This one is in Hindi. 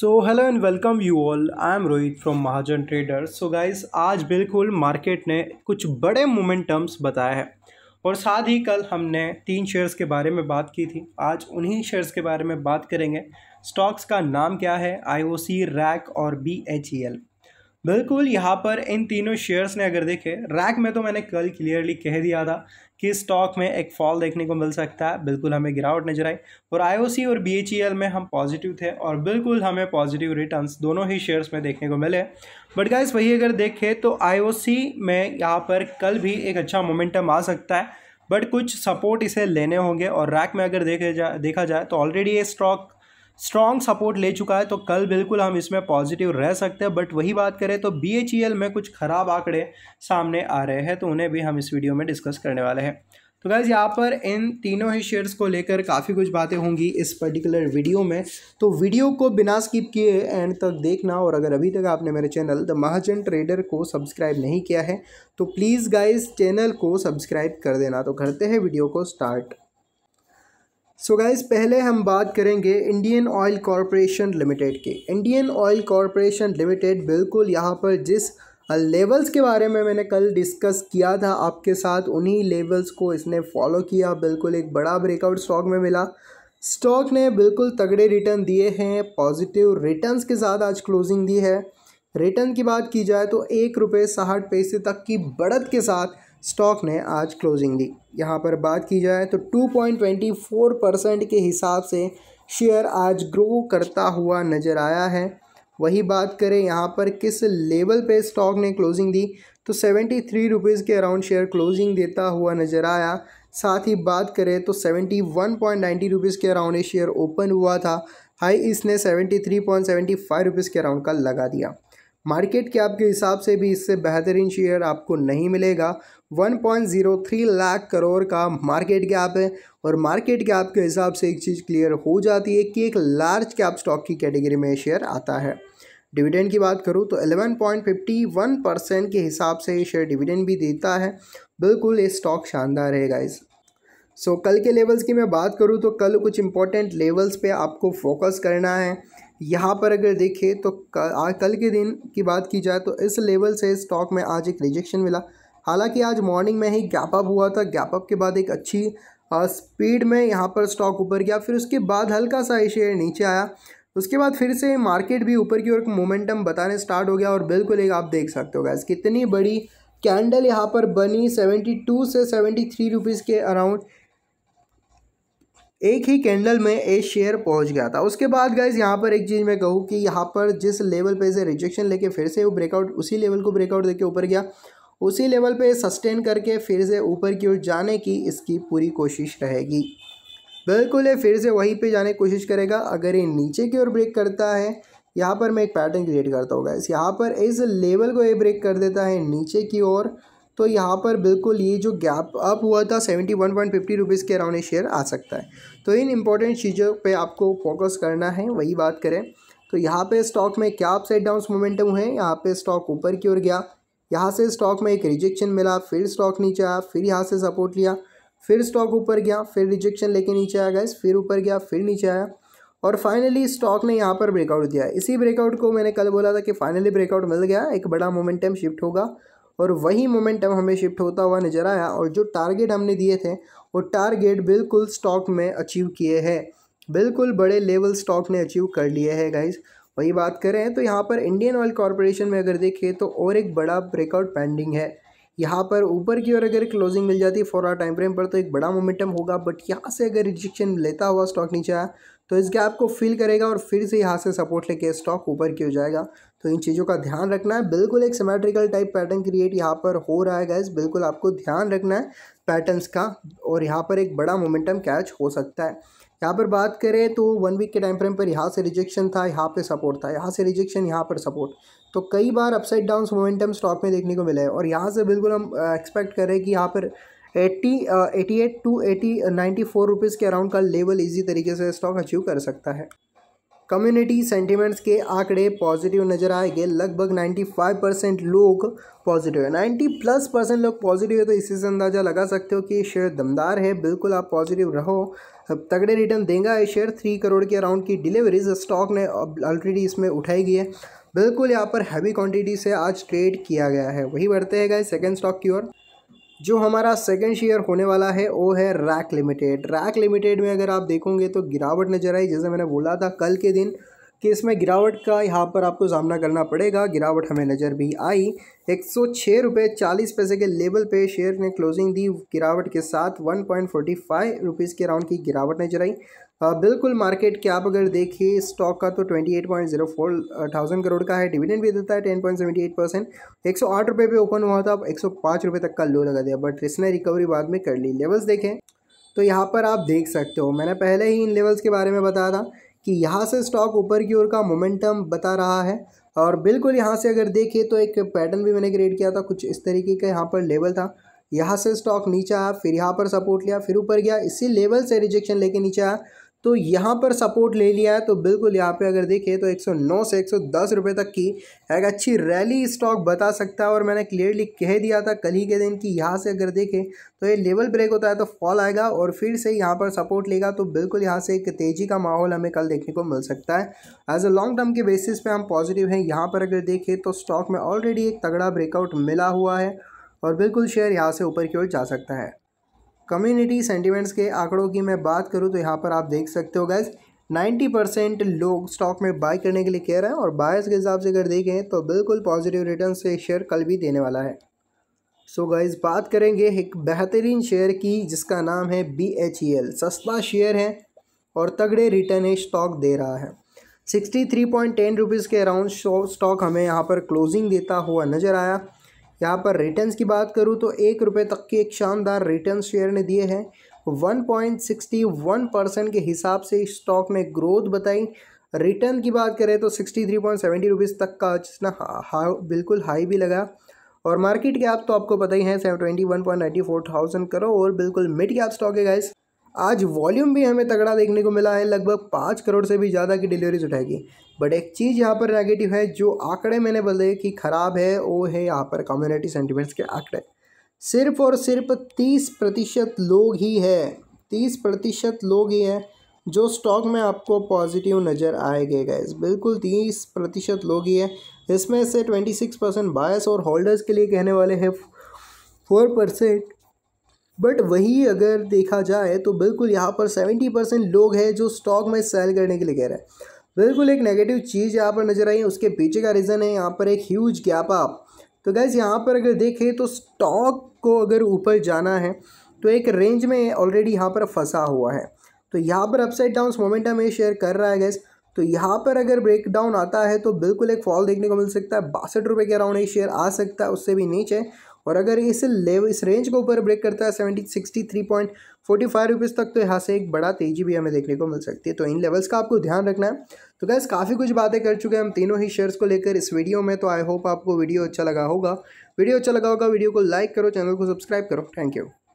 so hello and welcome you all I am Rohit from Mahajan trader so guys आज बिल्कुल मार्केट ने कुछ बड़े मोमेंटम्स बताए हैं और साथ ही कल हमने तीन शेयर्स के बारे में बात की थी आज उन्हीं शेयर्स के बारे में बात करेंगे स्टॉक्स का नाम क्या है आई ओ सी रैक और बी एच ई एल बिल्कुल यहाँ पर इन तीनों शेयर्स ने अगर देखे रैक में तो मैंने कल क्लियरली कह दिया था कि स्टॉक में एक फॉल देखने को मिल सकता है बिल्कुल हमें गिरावट नजर आई और आईओसी और बीएचईएल e में हम पॉजिटिव थे और बिल्कुल हमें पॉजिटिव रिटर्न्स दोनों ही शेयर्स में देखने को मिले बट गाइस वही अगर देखें तो आईओसी में यहाँ पर कल भी एक अच्छा मोमेंटम आ सकता है बट कुछ सपोर्ट इसे लेने होंगे और रैक में अगर देखे जा देखा जाए तो ऑलरेडी ये स्टॉक स्ट्रॉन्ग सपोर्ट ले चुका है तो कल बिल्कुल हम इसमें पॉजिटिव रह सकते हैं बट वही बात करें तो बी e में कुछ ख़राब आंकड़े सामने आ रहे हैं तो उन्हें भी हम इस वीडियो में डिस्कस करने वाले हैं तो गाइज़ यहाँ पर इन तीनों ही शेयर्स को लेकर काफ़ी कुछ बातें होंगी इस पर्टिकुलर वीडियो में तो वीडियो को बिना स्किप किए एंड तक देखना और अगर अभी तक आपने मेरे चैनल द महाजन ट्रेडर को सब्सक्राइब नहीं किया है तो प्लीज़ गाइज चैनल को सब्सक्राइब कर देना तो करते हैं वीडियो को स्टार्ट सो so गाइज़ पहले हम बात करेंगे इंडियन ऑयल कॉरपोरेशन लिमिटेड के इंडियन ऑयल कॉरपोरेशन लिमिटेड बिल्कुल यहाँ पर जिस लेवल्स के बारे में मैंने कल डिस्कस किया था आपके साथ उन्हीं लेवल्स को इसने फॉलो किया बिल्कुल एक बड़ा ब्रेकआउट स्टॉक में मिला स्टॉक ने बिल्कुल तगड़े रिटर्न दिए हैं पॉजिटिव रिटर्न्स के साथ आज क्लोजिंग दी है रिटर्न की बात की जाए तो एक रुपये साठ पैसे तक की बढ़त के साथ स्टॉक ने आज क्लोजिंग दी यहाँ पर बात की जाए तो 2.24 परसेंट के हिसाब से शेयर आज ग्रो करता हुआ नज़र आया है वही बात करें यहाँ पर किस लेवल पे स्टॉक ने क्लोजिंग दी तो सेवेंटी थ्री रुपीज़ के अराउंड शेयर क्लोजिंग देता हुआ नज़र आया साथ ही बात करें तो seventy one point ninety rupees के अराउंड ये शेयर ओपन हुआ था हाई इसने seventy three point seventy five rupees के अराउंड का लगा दिया मार्केट के आपके हिसाब से भी इससे बेहतरीन शेयर आपको नहीं मिलेगा 1.03 लाख करोड़ का मार्केट कैप है और मार्केट के के हिसाब से एक चीज़ क्लियर हो जाती है कि एक लार्ज कैप स्टॉक की कैटेगरी में शेयर आता है डिविडेंड की बात करूँ तो 11.51 परसेंट के हिसाब से ये शेयर डिविडेंड भी देता है बिल्कुल ये स्टॉक शानदार रहेगा इस सो so, कल के लेवल्स की मैं बात करूँ तो कल कुछ इंपॉर्टेंट लेवल्स पे आपको फोकस करना है यहाँ पर अगर देखें तो कल के दिन की बात की जाए तो इस लेवल से स्टॉक में आज एक रिजेक्शन मिला हालांकि आज मॉर्निंग में ही गैप अप हुआ था गैप अप के बाद एक अच्छी स्पीड में यहाँ पर स्टॉक ऊपर गया फिर उसके बाद हल्का सा शेयर नीचे आया उसके बाद फिर से मार्केट भी ऊपर की ओर मोमेंटम बताने स्टार्ट हो गया और बिल्कुल एक आप देख सकते हो गैस कितनी बड़ी कैंडल यहाँ पर बनी टू से थ्री रुपीज़ के अराउंड एक ही कैंडल में ए शेयर पहुंच गया था उसके बाद गाइज यहाँ पर एक चीज़ मैं कहूँ कि यहाँ पर जिस लेवल पे से रिजेक्शन लेके फिर से वो ब्रेकआउट उसी लेवल को ब्रेकआउट देके ऊपर गया उसी लेवल पे सस्टेन करके फिर से ऊपर की ओर जाने की इसकी पूरी कोशिश रहेगी बिल्कुल ये फिर से वहीं पर जाने की कोशिश करेगा अगर ये नीचे की ओर ब्रेक करता है यहाँ पर मैं एक पैटर्न क्रिएट करता हूँ गाइज़ यहाँ पर इस लेवल को ये ब्रेक कर देता है नीचे की ओर तो यहाँ पर बिल्कुल ये जो गैप अप हुआ था seventy one point fifty rupees के अराउंड शेयर आ सकता है तो इन इंपॉर्टेंट चीज़ों पे आपको फोकस करना है वही बात करें तो यहाँ पे स्टॉक में क्या अपसाइड डाउन मोमेंटम है यहाँ पे स्टॉक ऊपर की ओर गया यहाँ से स्टॉक में एक रिजेक्शन मिला फिर स्टॉक नीचे आया फिर यहाँ से सपोर्ट लिया फिर स्टॉक ऊपर गया फिर रिजेक्शन लेके नीचे आया गए फिर ऊपर गया फिर नीचे आया और फाइनली स्टॉक ने यहाँ पर ब्रेकआउट दिया इसी ब्रेकआउट को मैंने कल बोला था कि फाइनली ब्रेकआउट मिल गया एक बड़ा मोमेंटम शिफ्ट होगा और वही मोमेंटम हमें शिफ्ट होता हुआ नज़र आया और जो टारगेट हमने दिए थे वो टारगेट बिल्कुल स्टॉक में अचीव किए हैं बिल्कुल बड़े लेवल स्टॉक ने अचीव कर लिए हैं गाइज वही बात करें तो यहाँ पर इंडियन ऑयल कॉरपोरेशन में अगर देखें तो और एक बड़ा ब्रेकआउट पेंडिंग है यहाँ पर ऊपर की ओर अगर क्लोजिंग मिल जाती है फोर आर टाइम फ्रेम पर तो एक बड़ा मोमेंटम होगा बट यहाँ से अगर रिजेक्शन लेता हुआ स्टॉक नीचे आया तो इस गैप को फील करेगा और फिर से यहाँ से सपोर्ट लेके स्टॉक ऊपर की हो जाएगा तो इन चीज़ों का ध्यान रखना है बिल्कुल एक सिमेट्रिकल टाइप पैटर्न क्रिएट यहाँ पर हो रहा है गैस बिल्कुल आपको ध्यान रखना है पैटर्न्स का और यहाँ पर एक बड़ा मोमेंटम कैच हो सकता है यहाँ पर बात करें तो वन वीक के टाइम फ्रेम पर यहाँ से रिजेक्शन था यहाँ पे सपोर्ट था यहाँ से रिजेक्शन यहाँ पर सपोर्ट तो कई बार अपसाइड डाउन मोमेंटम स्टॉक में देखने को मिले हैं और यहाँ से बिल्कुल हम एक्सपेक्ट कर रहे हैं कि यहाँ पर eighty eighty eight to eighty ninety four rupees के अराउंड का लेवल इजी तरीके से स्टॉक अचीव कर सकता है कम्युनिटी सेंटीमेंट्स के आंकड़े पॉजिटिव नज़र आएंगे लगभग 95 परसेंट लोग पॉजिटिव है 90 प्लस परसेंट लोग पॉजिटिव है तो इसी से अंदाज़ा लगा सकते हो कि ये शेयर दमदार है बिल्कुल आप पॉजिटिव रहो अब तगड़े रिटर्न देगा ये शेयर थ्री करोड़ के अराउंड की डिलीवरीज स्टॉक ने ऑलरेडी इसमें उठाई गई है बिल्कुल यहाँ पर हैवी क्वान्टिटी से आज ट्रेड किया गया है वही बढ़ते हैं गए सेकेंड स्टॉक की ओर जो हमारा सेकंड शेयर होने वाला है वो है रैक लिमिटेड रैक लिमिटेड में अगर आप देखोगे तो गिरावट नज़र आई जैसे मैंने बोला था कल के दिन कि इसमें गिरावट का यहाँ पर आपको सामना करना पड़ेगा गिरावट हमें नज़र भी आई एक सौ छः रुपये चालीस पैसे के लेवल पे शेयर ने क्लोजिंग दी गिरावट के साथ one point forty five rupees के राउंड की गिरावट नज़र आई आ, हाँ, बिल्कुल मार्केट के आप अगर देखिए स्टॉक का तो twenty eight point zero four thousand crore का है डिविडेंड भी देता है ten point seventy eight percent एक सौ आठ रुपये पर ओपन हुआ था अब एक सौ पाँच रुपये तक का लो लगा दिया बट इसने रिकवरी बाद में कर ली लेवल्स देखें तो यहाँ पर आप देख सकते हो मैंने पहले ही इन लेवल्स के बारे में बताया था कि यहाँ से स्टॉक ऊपर की ओर का मोमेंटम बता रहा है और बिल्कुल यहाँ से अगर देखें तो एक पैटर्न भी मैंने क्रिएट किया था कुछ इस तरीके का यहाँ पर लेवल था यहाँ से स्टॉक नीचे आया फिर यहाँ पर सपोर्ट लिया फिर ऊपर गया इसी लेवल से रिजेक्शन लेके नीचे आया तो यहाँ पर सपोर्ट ले लिया है तो बिल्कुल यहाँ पे अगर देखें तो 109 से 110 रुपए तक की एक अच्छी रैली स्टॉक बता सकता है और मैंने क्लियरली कह दिया था कल ही के दिन कि यहाँ से अगर देखें तो ये लेवल ब्रेक होता है तो फॉल आएगा और फिर से यहाँ पर सपोर्ट लेगा तो बिल्कुल यहाँ से एक तेज़ी का माहौल हमें कल देखने को मिल सकता है एज अ लॉन्ग टर्म के बेसिस पर हम पॉजिटिव हैं यहाँ पर अगर देखें तो स्टॉक में ऑलरेडी एक तगड़ा ब्रेकआउट मिला हुआ है और बिल्कुल शेयर यहाँ से ऊपर की ओर जा सकता है कम्युनिटी सेंटिमेंट्स के आंकड़ों की मैं बात करूँ तो यहाँ पर आप देख सकते हो गैस नाइन्टी परसेंट लोग स्टॉक में बाय करने के लिए कह रहे हैं और बायर्स के हिसाब से अगर देखें तो बिल्कुल पॉजिटिव रिटर्न से शेयर कल भी देने वाला है सो so गाइज बात करेंगे एक बेहतरीन शेयर की जिसका नाम है बी एच ई एल सस्ता शेयर है और तगड़े रिटर्न स्टॉक दे रहा है sixty three point ten rupees के अराउंड स्टॉक हमें यहाँ पर क्लोजिंग देता हुआ नज़र आया यहाँ पर रिटर्न्स की बात करूँ तो एक रुपये तक के एक शानदार रिटर्न शेयर ने दिए हैं one point sixty one percent के हिसाब से स्टॉक ने ग्रोथ बताई रिटर्न की बात करें तो sixty three point seventy rupees तक का जितना हा, बिल्कुल हाई भी लगा और मार्केट कैप तो आपको पता ही है seven twenty one point ninety four thousand crore और बिल्कुल मिड कैप स्टॉक है गाइस आज वॉल्यूम भी हमें तगड़ा देखने को मिला है लगभग पाँच करोड़ से भी ज़्यादा की डिलीवरीज उठाएगी बट एक चीज़ यहाँ पर नेगेटिव है जो आंकड़े मैंने बोले कि ख़राब है वो है यहाँ पर कम्युनिटी सेंटिमेंट्स के आंकड़े सिर्फ और सिर्फ तीस प्रतिशत लोग ही है तीस प्रतिशत लोग ही हैं जो स्टॉक में आपको पॉजिटिव नज़र आएंगे गैस बिल्कुल तीस प्रतिशत लोग ही है इसमें से ट्वेंटी सिक्स परसेंट बायस और होल्डर्स के लिए कहने वाले हैं फोर परसेंट बट वही अगर देखा जाए तो बिल्कुल यहाँ पर सेवेंटी परसेंट लोग हैं जो स्टॉक में सेल करने के लिए कह रहे हैं बिल्कुल एक नेगेटिव चीज़ यहाँ पर नज़र आई है उसके पीछे का रीज़न है यहाँ पर एक ह्यूज गैप आप तो गैस यहाँ पर अगर देखें तो स्टॉक को अगर ऊपर जाना है तो एक रेंज में ऑलरेडी यहाँ पर फंसा हुआ है तो यहाँ पर अपसाइड डाउन मोमेंटम ये शेयर कर रहा है गैस तो यहाँ पर अगर ब्रेक डाउन आता है तो बिल्कुल एक फॉल देखने को मिल सकता है बासठ रुपये के अराउंड ये शेयर आ सकता है उससे भी नीचे और अगर इस लेवल इस रेंज को ऊपर ब्रेक करता है seventy sixty three point forty five rupees तक तो यहाँ से एक बड़ा तेजी भी हमें देखने को मिल सकती है तो इन लेवल्स का आपको ध्यान रखना है तो गैस काफ़ी कुछ बातें कर चुके हैं हम तीनों ही शेयर्स को लेकर इस वीडियो में तो आई होप आपको वीडियो अच्छा लगा होगा वीडियो अच्छा लगा होगा वीडियो को लाइक करो चैनल को सब्सक्राइब करो थैंक यू